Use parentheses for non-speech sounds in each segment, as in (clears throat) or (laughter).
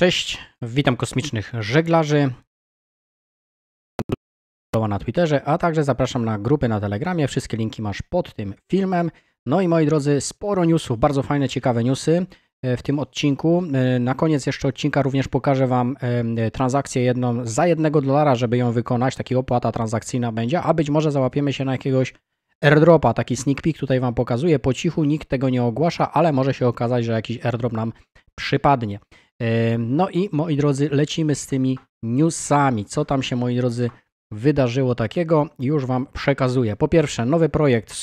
Cześć, witam kosmicznych żeglarzy na Twitterze, a także zapraszam na grupy na Telegramie. Wszystkie linki masz pod tym filmem. No i moi drodzy, sporo newsów, bardzo fajne, ciekawe newsy e, w tym odcinku. E, na koniec jeszcze odcinka również pokażę Wam e, transakcję jedną za jednego dolara, żeby ją wykonać. Taki opłata transakcyjna będzie, a być może załapiemy się na jakiegoś airdropa. Taki sneak peek tutaj Wam pokazuję. Po cichu nikt tego nie ogłasza, ale może się okazać, że jakiś airdrop nam przypadnie. No i moi drodzy, lecimy z tymi newsami. Co tam się, moi drodzy, wydarzyło takiego, już Wam przekazuję. Po pierwsze, nowy projekt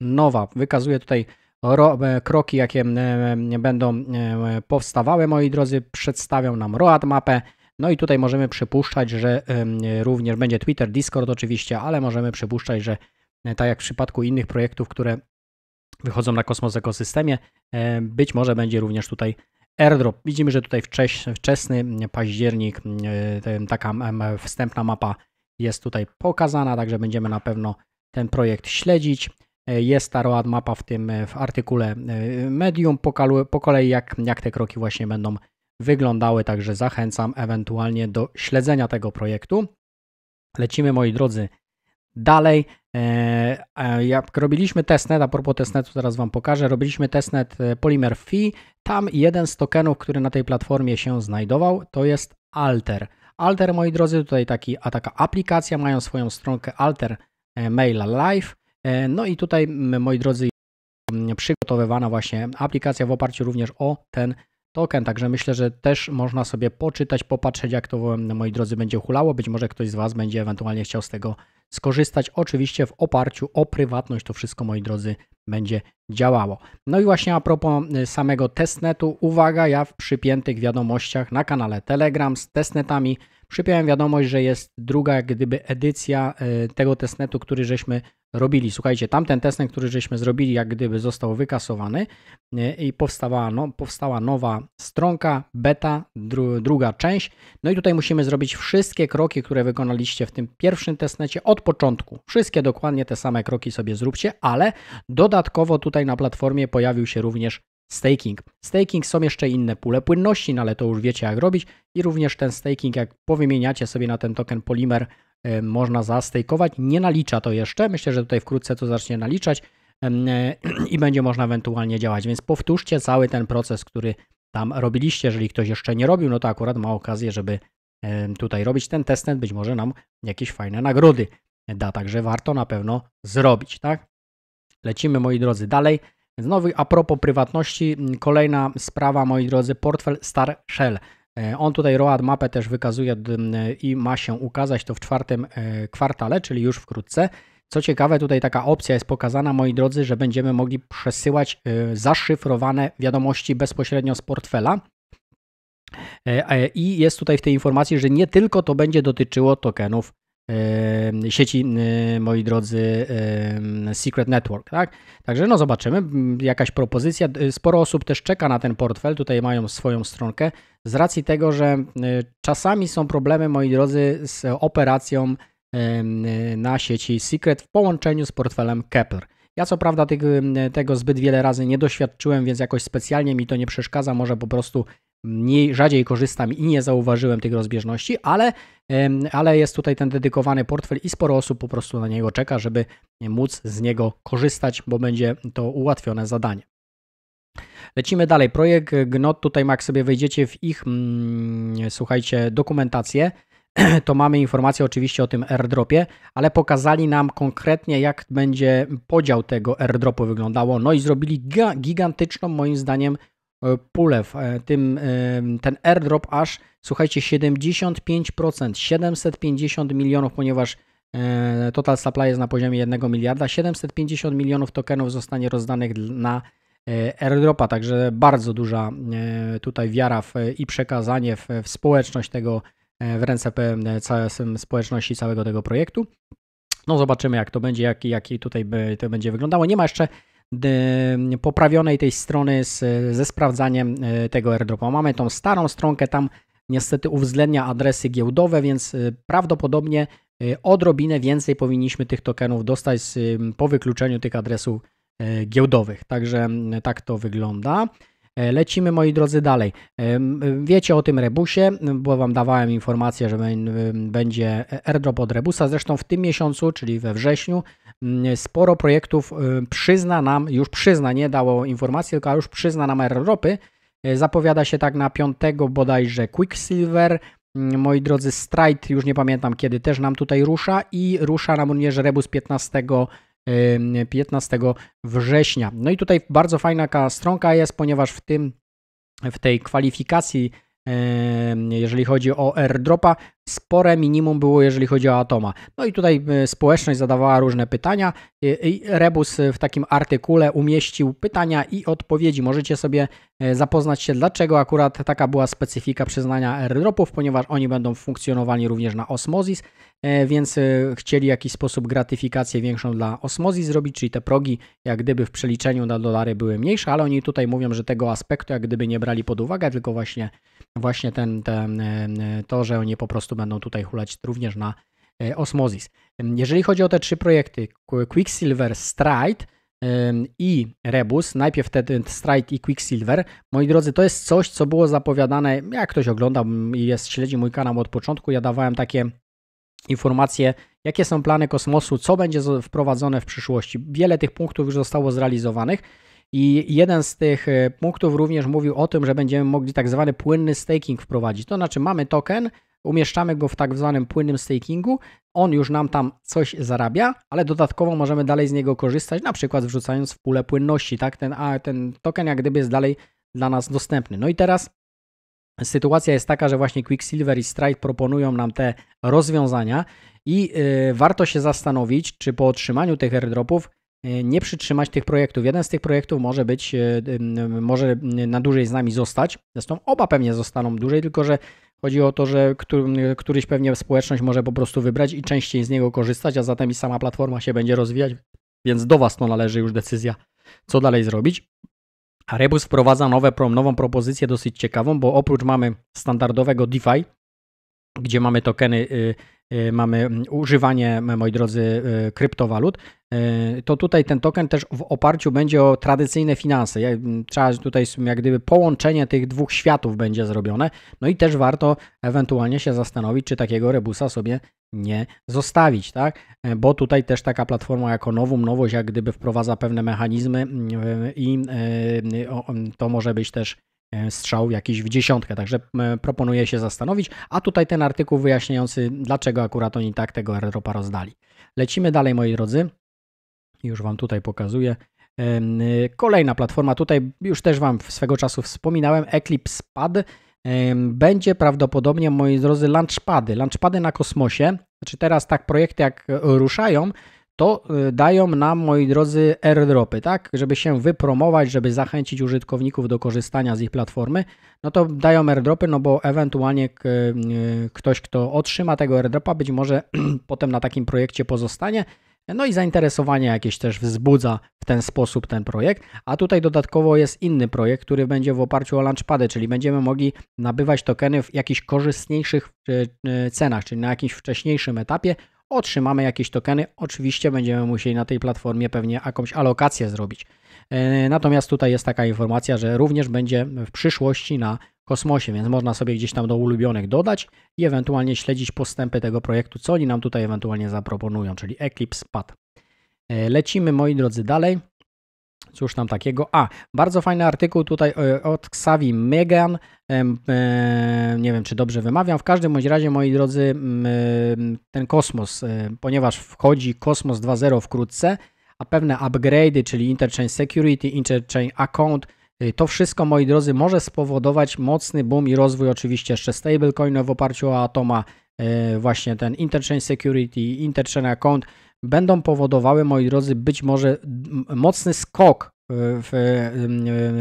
nowa. Wykazuję tutaj e, kroki, jakie będą powstawały, moi drodzy. Przedstawią nam ROAD mapę. No i tutaj możemy przypuszczać, że również będzie Twitter, Discord oczywiście, ale możemy przypuszczać, że e, tak jak w przypadku innych projektów, które wychodzą na kosmos ekosystemie, e, być może będzie również tutaj airdrop. Widzimy, że tutaj wczesny październik, e, taka wstępna mapa jest tutaj pokazana, także będziemy na pewno ten projekt śledzić. E, jest ta roadmapa w tym e, w artykule Medium po, kolei, jak, jak te kroki właśnie będą wyglądały, także zachęcam ewentualnie do śledzenia tego projektu. Lecimy moi drodzy dalej. E, jak robiliśmy testnet, a propos testnetu teraz Wam pokażę, robiliśmy testnet e, Polymer Fi, tam jeden z tokenów, który na tej platformie się znajdował, to jest Alter. Alter, moi drodzy, tutaj taki, a taka aplikacja, mają swoją stronkę Alter e, Mail Live, no i tutaj, moi drodzy, przygotowywana właśnie aplikacja w oparciu również o ten token, także myślę, że też można sobie poczytać, popatrzeć jak to, moi drodzy, będzie hulało, być może ktoś z Was będzie ewentualnie chciał z tego skorzystać. Oczywiście w oparciu o prywatność to wszystko, moi drodzy, będzie działało. No i właśnie a propos y, samego testnetu, uwaga, ja w przypiętych wiadomościach na kanale Telegram z testnetami Przypiąłem wiadomość, że jest druga gdyby edycja e, tego testnetu, który żeśmy robili. Słuchajcie, tamten testnet, który żeśmy zrobili, jak gdyby został wykasowany e, i powstała, no, powstała nowa stronka, beta, dru, druga część. No i tutaj musimy zrobić wszystkie kroki, które wykonaliście w tym pierwszym testnecie od początku. Wszystkie dokładnie te same kroki sobie zróbcie, ale dodatkowo tutaj na platformie pojawił się również staking. Staking są jeszcze inne pule płynności, no ale to już wiecie jak robić i również ten staking, jak powymieniacie sobie na ten token polimer, y, można zastejkować. Nie nalicza to jeszcze, myślę, że tutaj wkrótce to zacznie naliczać e, (clears throat) i będzie można ewentualnie działać, więc powtórzcie cały ten proces, który tam robiliście. Jeżeli ktoś jeszcze nie robił, no to akurat ma okazję, żeby tutaj robić ten testnet, być może nam jakieś fajne nagrody da, także warto na pewno zrobić, tak? Lecimy moi drodzy dalej. Znowu a propos prywatności, mm, kolejna sprawa, moi drodzy, portfel Star Shell. E, on tutaj ROAD mapę też wykazuje i ma się ukazać to w czwartym e, kwartale, czyli już wkrótce. Co ciekawe, tutaj taka opcja jest pokazana, moi drodzy, że będziemy mogli przesyłać e, zaszyfrowane wiadomości bezpośrednio z portfela. I jest tutaj w tej informacji, że nie tylko to będzie dotyczyło tokenów E, sieci, e, moi drodzy, e, Secret Network. Tak? Także no zobaczymy, jakaś propozycja. Sporo osób też czeka na ten portfel, tutaj mają swoją stronkę, z racji tego, że czasami są problemy, moi drodzy, z operacją na sieci Secret w połączeniu z portfelem Kepler. Ja co prawda tego zbyt wiele razy nie doświadczyłem, więc jakoś specjalnie mi to nie przeszkadza, może po prostu mniej, rzadziej korzystam i nie zauważyłem tych rozbieżności, ale, ale jest tutaj ten dedykowany portfel i sporo osób po prostu na niego czeka, żeby móc z niego korzystać, bo będzie to ułatwione zadanie. Lecimy dalej. Projekt GNOT, tutaj jak sobie wejdziecie w ich, mm, słuchajcie, dokumentację, (clears throat) to mamy informację oczywiście o tym airdropie, ale pokazali nam konkretnie, jak będzie podział tego airdropu wyglądało. No i zrobili gigantyczną, moim zdaniem, E, pulew, e, tym, ten airdrop aż, słuchajcie, 75%, 750 milionów, ponieważ e, total supply jest na poziomie 1 miliarda, 750 milionów tokenów zostanie rozdanych na airdropa, także bardzo duża tutaj wiara w, i przekazanie w, w społeczność tego, w ręce społeczności całego tego projektu. No zobaczymy, jak to będzie, jaki jak tutaj by to będzie wyglądało. Nie ma jeszcze poprawionej tej strony z, ze sprawdzaniem e, tego airdropa. Mamy tą starą stronkę, tam niestety uwzględnia adresy giełdowe, więc e, prawdopodobnie e, odrobinę więcej powinniśmy tych tokenów dostać po wykluczeniu tych adresów giełdowych. Także tak to wygląda. Lecimy moi drodzy dalej. Wiecie o tym rebusie, bo Wam dawałem informację, że będzie airdrop od rebusa. Zresztą w tym miesiącu, czyli we wrześniu, sporo projektów y, przyzna nam, już przyzna, nie dało informacji, tylko już przyzna nam Europy. Y, zapowiada się tak na 5 bodajże Quicksilver, moi drodzy, Stride, już nie pamiętam kiedy, też nam tutaj rusza i rusza nam również Rebus 15, 15 y, września. No i tutaj bardzo fajna stronka jest, ponieważ w tym, w tej kwalifikacji jeżeli chodzi o airdropa. Spore minimum było, jeżeli chodzi o Atoma. No i tutaj e, społeczność zadawała różne pytania. Rebus w takim artykule umieścił pytania i odpowiedzi. Możecie sobie e, zapoznać się, dlaczego akurat taka była specyfika przyznania airdropów, ponieważ oni będą funkcjonowali również na Osmosis, e, więc chcieli w jakiś sposób gratyfikację większą dla Osmosis zrobić, czyli te progi jak gdyby w przeliczeniu na dolary były mniejsze, ale oni tutaj mówią, że tego aspektu jak gdyby nie brali pod uwagę, tylko właśnie właśnie ten, ten, e, e, to, że oni po prostu będą tutaj hulać również na e, Osmosis. Jeżeli chodzi o te trzy projekty, Quicksilver, Stride, i Rebus, najpierw te ten Stride i Quicksilver. Moi drodzy, to jest coś, co było zapowiadane, jak ktoś oglądał, i jest, śledzi mój kanał od początku, ja dawałem takie informacje, jakie są plany kosmosu, co będzie wprowadzone w przyszłości. Wiele tych punktów już zostało zrealizowanych. I jeden z tych e, punktów również mówił o tym, że będziemy mogli tak zwany płynny staking wprowadzić. To znaczy mamy token, umieszczamy go w tak zwanym płynnym stakingu, on już nam tam coś zarabia, ale dodatkowo możemy dalej z niego korzystać, na przykład wrzucając w pulę płynności, tak? Ten, a, ten token jak gdyby jest dalej dla nas dostępny. No i teraz sytuacja jest taka, że właśnie Quicksilver i Stride proponują nam te rozwiązania i yy, warto się zastanowić, czy po otrzymaniu tych airdropów E, nie przytrzymać tych projektów. Jeden z tych projektów może być, e, może na dłużej z nami zostać. Zresztą oba pewnie zostaną dłużej, tylko że chodzi o to, że któryś pewnie społeczność może po prostu wybrać i częściej z niego korzystać, a zatem i sama platforma się będzie rozwijać, więc do Was to należy już decyzja, co dalej zrobić. A Rebus wprowadza nowe, nową propozycję dosyć ciekawą, bo oprócz mamy standardowego DeFi, gdzie mamy tokeny y, Y, mamy używanie, moi drodzy, y, kryptowalut, y, to tutaj ten token też w oparciu będzie o tradycyjne finanse. Trzeba tutaj jak gdyby połączenie tych dwóch światów będzie zrobione. No i też warto ewentualnie się zastanowić, czy takiego rebusa sobie nie zostawić, tak? Bo tutaj też taka platforma jako nową Nowość jak gdyby wprowadza pewne mechanizmy i to może być też E, strzał jakiś w dziesiątkę, także e, proponuję się zastanowić, a tutaj ten artykuł wyjaśniający, dlaczego akurat oni tak tego airdropa rozdali. Lecimy dalej, moi drodzy. Już Wam tutaj pokazuję. E, kolejna platforma, tutaj już też Wam swego czasu wspominałem, Eclipse Pad. Będzie prawdopodobnie, moi drodzy, launchpady, launchpady na kosmosie. Znaczy teraz tak projekty jak ruszają, to y, dają nam, moi drodzy, airdropy, tak? Żeby się wypromować, żeby zachęcić użytkowników do korzystania z ich platformy, no to dają airdropy, no bo ewentualnie y, ktoś, kto otrzyma tego airdropa, być może (clears throat) potem na takim projekcie pozostanie, no i zainteresowanie jakieś też wzbudza w ten sposób ten projekt. A tutaj dodatkowo jest inny projekt, który będzie w oparciu o launchpady, czyli będziemy mogli nabywać tokeny w jakichś korzystniejszych y, cenach, czyli na jakimś wcześniejszym etapie, otrzymamy jakieś tokeny. Oczywiście będziemy musieli na tej platformie pewnie jakąś alokację zrobić. E, natomiast tutaj jest taka informacja, że również będzie w przyszłości na kosmosie, więc można sobie gdzieś tam do ulubionych dodać i ewentualnie śledzić postępy tego projektu, co oni nam tutaj ewentualnie zaproponują, czyli Eclipse Pad. E, lecimy moi drodzy dalej. Cóż tam takiego? A, bardzo fajny artykuł tutaj e, od Xavi Megan. E, nie wiem, czy dobrze wymawiam. W każdym bądź razie, moi drodzy, e, ten kosmos, ponieważ wchodzi kosmos 2.0 wkrótce, a pewne upgrade'y, czyli Interchain Security, Interchain Account, to wszystko, moi drodzy, może spowodować mocny boom i rozwój oczywiście jeszcze stablecoinu w oparciu o Atoma, właśnie ten Interchain Security, Interchain Account, będą powodowały, moi drodzy, być może mocny skok e, w, e,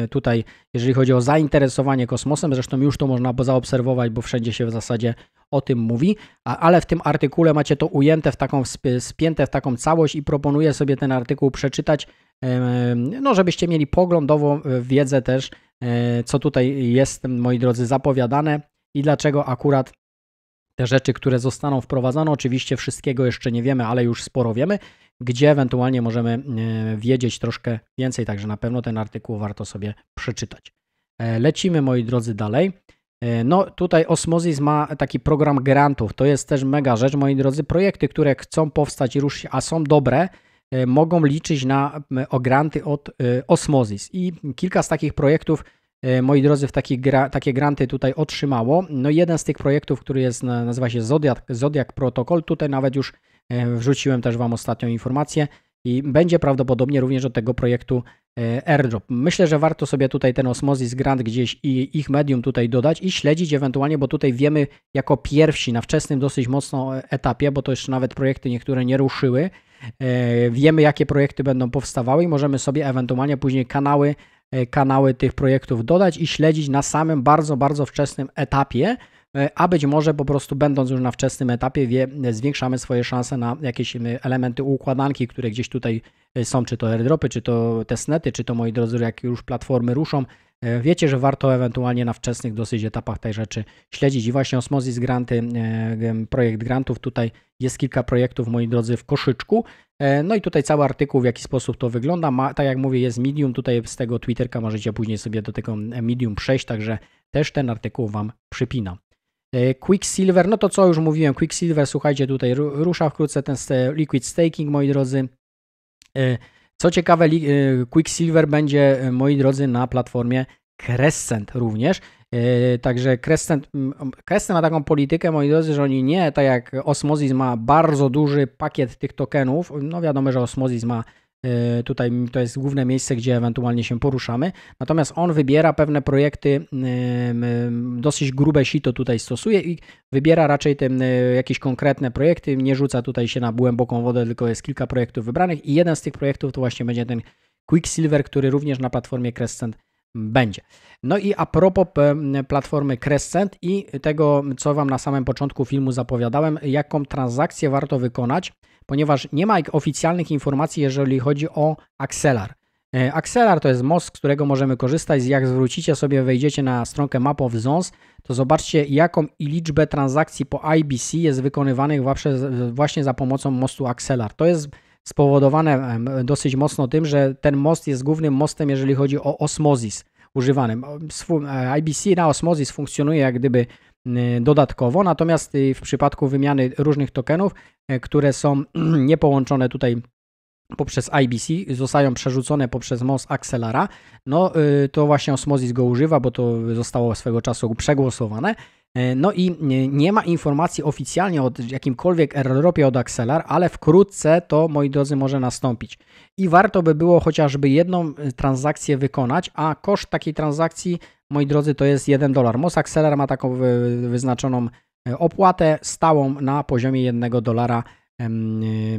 e, tutaj, jeżeli chodzi o zainteresowanie kosmosem, zresztą już to można zaobserwować, bo wszędzie się w zasadzie o tym mówi, a, ale w tym artykule macie to ujęte w taką, spięte w taką całość i proponuję sobie ten artykuł przeczytać, no żebyście mieli poglądową wiedzę też, co tutaj jest, moi drodzy, zapowiadane i dlaczego akurat te rzeczy, które zostaną wprowadzone. Oczywiście wszystkiego jeszcze nie wiemy, ale już sporo wiemy, gdzie ewentualnie możemy e, wiedzieć troszkę więcej, także na pewno ten artykuł warto sobie przeczytać. E, lecimy, moi drodzy, dalej. E, no tutaj Osmosis ma taki program grantów. To jest też mega rzecz, moi drodzy. Projekty, które chcą powstać i ruszyć, a są dobre, mogą liczyć na granty od Osmosis. I kilka z takich projektów E, moi drodzy, w taki gra, takie granty tutaj otrzymało. No jeden z tych projektów, który jest, nazywa się Zodiac, Zodiac Protocol, tutaj nawet już e, wrzuciłem też Wam ostatnią informację i będzie prawdopodobnie również od tego projektu e, airdrop. Myślę, że warto sobie tutaj ten Osmosis Grant gdzieś i ich medium tutaj dodać i śledzić ewentualnie, bo tutaj wiemy jako pierwsi na wczesnym dosyć mocno etapie, bo to jeszcze nawet projekty niektóre nie ruszyły, wiemy jakie projekty będą powstawały i możemy sobie ewentualnie później kanały E, kanały tych projektów dodać i śledzić na samym bardzo, bardzo wczesnym etapie, e, a być może po prostu będąc już na wczesnym etapie, wie, zwiększamy swoje szanse na jakieś e, elementy układanki, które gdzieś tutaj są, czy to airdropy, czy to testnety, czy to moi drodzy, jak już platformy ruszą, E, wiecie, że warto ewentualnie na wczesnych dosyć etapach tej rzeczy śledzić i właśnie Osmosis Granty, e, projekt grantów, tutaj jest kilka projektów, moi drodzy, w koszyczku. E, no i tutaj cały artykuł, w jaki sposób to wygląda. Ma, tak jak mówię, jest Medium, tutaj z tego Twitterka możecie później sobie do tego Medium przejść, także też ten artykuł Wam przypinam. Quicksilver, no to co już mówiłem, Quicksilver, słuchajcie, tutaj rusza wkrótce ten Liquid Staking, moi drodzy. Co ciekawe, y, Quicksilver będzie, y, moi drodzy, na platformie Crescent również. Y, także Crescent, Crescent ma taką politykę, moi drodzy, że oni nie, tak jak Osmosis ma bardzo duży pakiet tych tokenów, no wiadomo, że Osmosis ma Y, tutaj to jest główne miejsce, gdzie ewentualnie się poruszamy. Natomiast on wybiera pewne projekty, y, dosyć grube sito tutaj stosuje i wybiera raczej te jakieś konkretne projekty. Nie rzuca tutaj się na głęboką wodę, tylko jest kilka projektów wybranych i jeden z tych projektów to właśnie będzie ten Quicksilver, który również na platformie Crescent będzie. No i a propos platformy Crescent i tego, co Wam na samym początku filmu zapowiadałem, jaką transakcję warto wykonać, ponieważ nie ma oficjalnych informacji, jeżeli chodzi o Axelar. E, Axelar to jest most, z którego możemy korzystać. Jak zwrócicie sobie, wejdziecie na stronkę Map of Zones, to zobaczcie jaką i liczbę transakcji po IBC jest wykonywanych właśnie za pomocą mostu Axelar. To jest spowodowane dosyć mocno tym, że ten most jest głównym mostem, jeżeli chodzi o osmozis używanym. E, IBC na osmozis funkcjonuje jak gdyby Y, dodatkowo. Natomiast y, w przypadku wymiany różnych tokenów, y, które są (clears throat) niepołączone tutaj poprzez IBC zostają przerzucone poprzez MOS Accelera. no to właśnie Osmosis go używa, bo to zostało swego czasu przegłosowane E, no i nie ma informacji oficjalnie o jakimkolwiek airdropie od Axelar, ale wkrótce to, moi drodzy, może nastąpić. I warto by było chociażby jedną e, transakcję wykonać, a koszt takiej transakcji, moi drodzy, to jest 1 dolar. Mos Axelar ma taką wyznaczoną e, opłatę stałą na poziomie 1 dolara.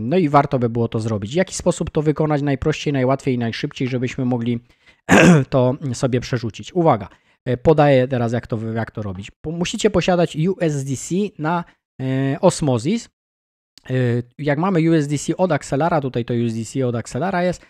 No i warto by było to zrobić. W jaki sposób to wykonać najprościej, najłatwiej i najszybciej, żebyśmy mogli (clears throat) to sobie przerzucić? Uwaga! E, podaję teraz, jak to, jak to robić. Musicie posiadać USDC na e, Osmosis. E, jak mamy USDC od Accelera tutaj to USDC od Accelera jest,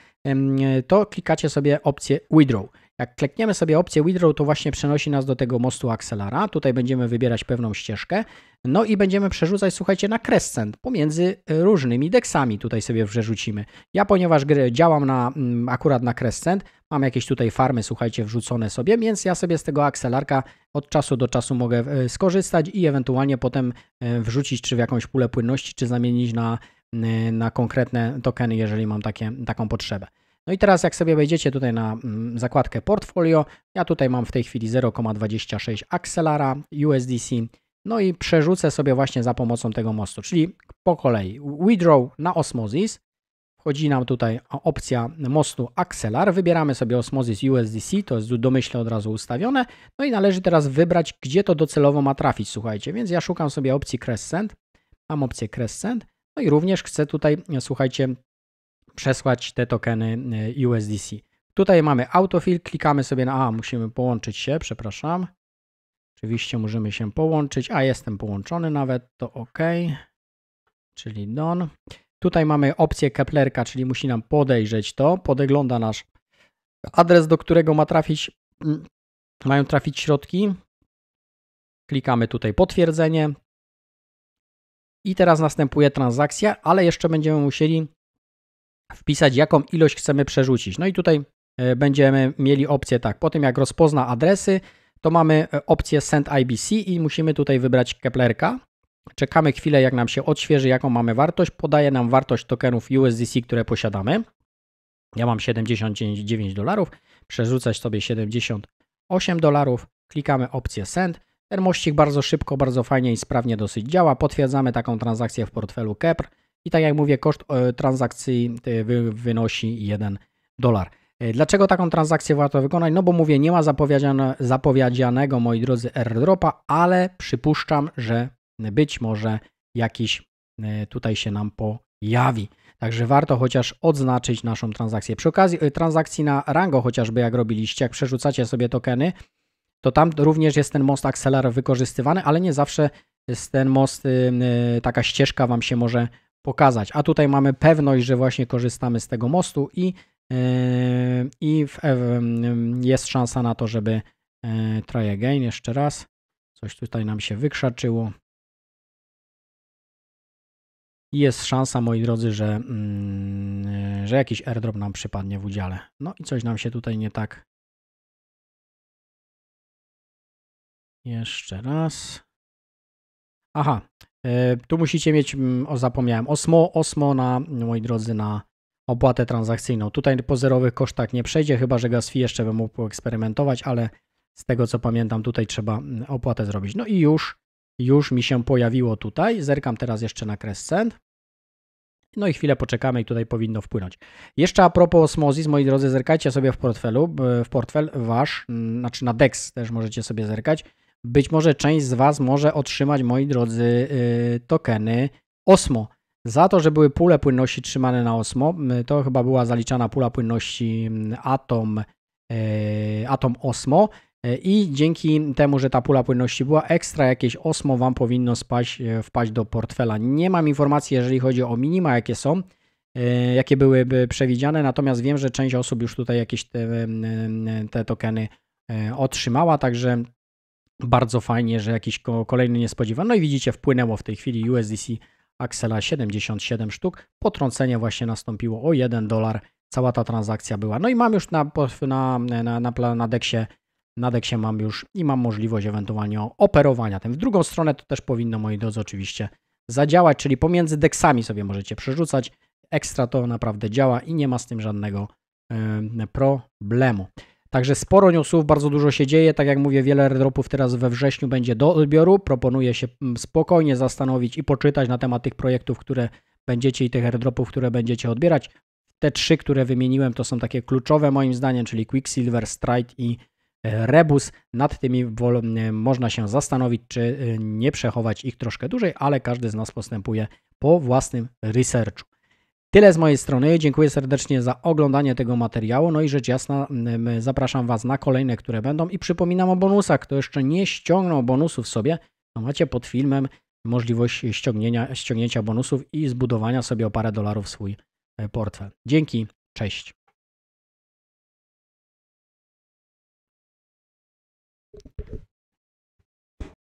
to klikacie sobie opcję Withdraw. Jak klikniemy sobie opcję Withdraw, to właśnie przenosi nas do tego mostu Axelara. Tutaj będziemy wybierać pewną ścieżkę. No i będziemy przerzucać, słuchajcie, na krescent pomiędzy e, różnymi deksami. Tutaj sobie przerzucimy. Ja, ponieważ działam na, mm, akurat na krescent, mam jakieś tutaj farmy, słuchajcie, wrzucone sobie, więc ja sobie z tego akselarka od czasu do czasu mogę e, skorzystać i ewentualnie potem e, wrzucić czy w jakąś pulę płynności, czy zamienić na, na konkretne tokeny, jeżeli mam takie, taką potrzebę. No i teraz jak sobie wejdziecie tutaj na mm, zakładkę portfolio, ja tutaj mam w tej chwili 0,26 Axelara USDC, no i przerzucę sobie właśnie za pomocą tego mostu, czyli po kolei withdraw na osmosis, wchodzi nam tutaj opcja mostu Axelar, wybieramy sobie osmosis USDC, to jest domyślnie od razu ustawione, no i należy teraz wybrać, gdzie to docelowo ma trafić, słuchajcie, więc ja szukam sobie opcji Crescent, mam opcję Crescent, no i również chcę tutaj, słuchajcie, przesłać te tokeny e, USDC. Tutaj mamy autofill, klikamy sobie na A, musimy połączyć się, przepraszam. Oczywiście możemy się połączyć, a jestem połączony nawet, to OK, czyli done. Tutaj mamy opcję Keplerka, czyli musi nam podejrzeć to, podegląda nasz adres, do którego ma trafić, mają trafić środki. Klikamy tutaj potwierdzenie. I teraz następuje transakcja, ale jeszcze będziemy musieli wpisać, jaką ilość chcemy przerzucić. No i tutaj e, będziemy mieli opcję tak, po tym jak rozpozna adresy, to mamy e, opcję Send IBC i musimy tutaj wybrać Keplerka. Czekamy chwilę, jak nam się odświeży, jaką mamy wartość. Podaje nam wartość tokenów USDC, które posiadamy. Ja mam 79 dolarów, przerzucać sobie 78 dolarów. Klikamy opcję Send. Ten mościk bardzo szybko, bardzo fajnie i sprawnie dosyć działa. Potwierdzamy taką transakcję w portfelu Kepler. I tak jak mówię, koszt e, transakcji e, wynosi 1 dolar. E, dlaczego taką transakcję warto wykonać? No bo mówię, nie ma zapowiedziane, zapowiedzianego, moi drodzy, airdropa, ale przypuszczam, że być może jakiś tutaj się nam pojawi. Także warto chociaż odznaczyć naszą transakcję. Przy okazji transakcji na Rango chociażby jak robiliście, jak przerzucacie sobie tokeny, to tam również jest ten most Acceler wykorzystywany, ale nie zawsze jest ten most, y, y, taka ścieżka Wam się może pokazać. A tutaj mamy pewność, że właśnie korzystamy z tego mostu i, e, i w, e, jest szansa na to, żeby e, try again jeszcze raz. Coś tutaj nam się wykrzaczyło. I jest szansa, moi drodzy, że, mm, że jakiś airdrop nam przypadnie w udziale. No i coś nam się tutaj nie tak. Jeszcze raz. Aha, E, tu musicie mieć, mm, o zapomniałem, osmo, osmo na, moi drodzy, na opłatę transakcyjną. Tutaj po zerowych kosztach nie przejdzie, chyba że gas fee jeszcze bym mógł poeksperymentować, ale z tego co pamiętam, tutaj trzeba mm, opłatę zrobić. No i już, już mi się pojawiło tutaj. Zerkam teraz jeszcze na kres cent. No i chwilę poczekamy i tutaj powinno wpłynąć. Jeszcze a propos osmozis, moi drodzy, zerkajcie sobie w portfelu, w portfel wasz, mm, znaczy na DEX też możecie sobie zerkać. Być może część z Was może otrzymać, moi drodzy, y, tokeny Osmo. Za to, że były pule płynności trzymane na Osmo, to chyba była zaliczana pula płynności Atom, y, Atom Osmo. Y, I dzięki temu, że ta pula płynności była ekstra, jakieś osmo Wam powinno spaść, wpaść do portfela. Nie mam informacji, jeżeli chodzi o minima, jakie są, jakie byłyby przewidziane, natomiast wiem, że część osób już tutaj jakieś te, te tokeny otrzymała, także bardzo fajnie, że jakiś kolejny niespodziewany. No i widzicie, wpłynęło w tej chwili USDC Axela 77 sztuk. Potrącenie właśnie nastąpiło o 1 dolar. Cała ta transakcja była. No i mam już na, na, na, na, na deksie na deksie mam już i mam możliwość ewentualnie operowania tym. W drugą stronę to też powinno, moi drodzy, oczywiście zadziałać, czyli pomiędzy deksami sobie możecie przerzucać. Ekstra to naprawdę działa i nie ma z tym żadnego y, problemu. Także sporo newsów, bardzo dużo się dzieje. Tak jak mówię, wiele airdropów teraz we wrześniu będzie do odbioru. Proponuję się mm, spokojnie zastanowić i poczytać na temat tych projektów, które będziecie i tych airdropów, które będziecie odbierać. Te trzy, które wymieniłem, to są takie kluczowe moim zdaniem, czyli Quicksilver, Stride i e, Rebus. Nad tymi można się zastanowić, czy e, nie przechować ich troszkę dłużej, ale każdy z nas postępuje po własnym researchu. Tyle z mojej strony. Dziękuję serdecznie za oglądanie tego materiału. No i rzecz jasna, zapraszam Was na kolejne, które będą. I przypominam o bonusach. Kto jeszcze nie ściągnął bonusów sobie, to macie pod filmem możliwość ściągnięcia bonusów i zbudowania sobie o parę dolarów swój e, portfel. Dzięki, cześć.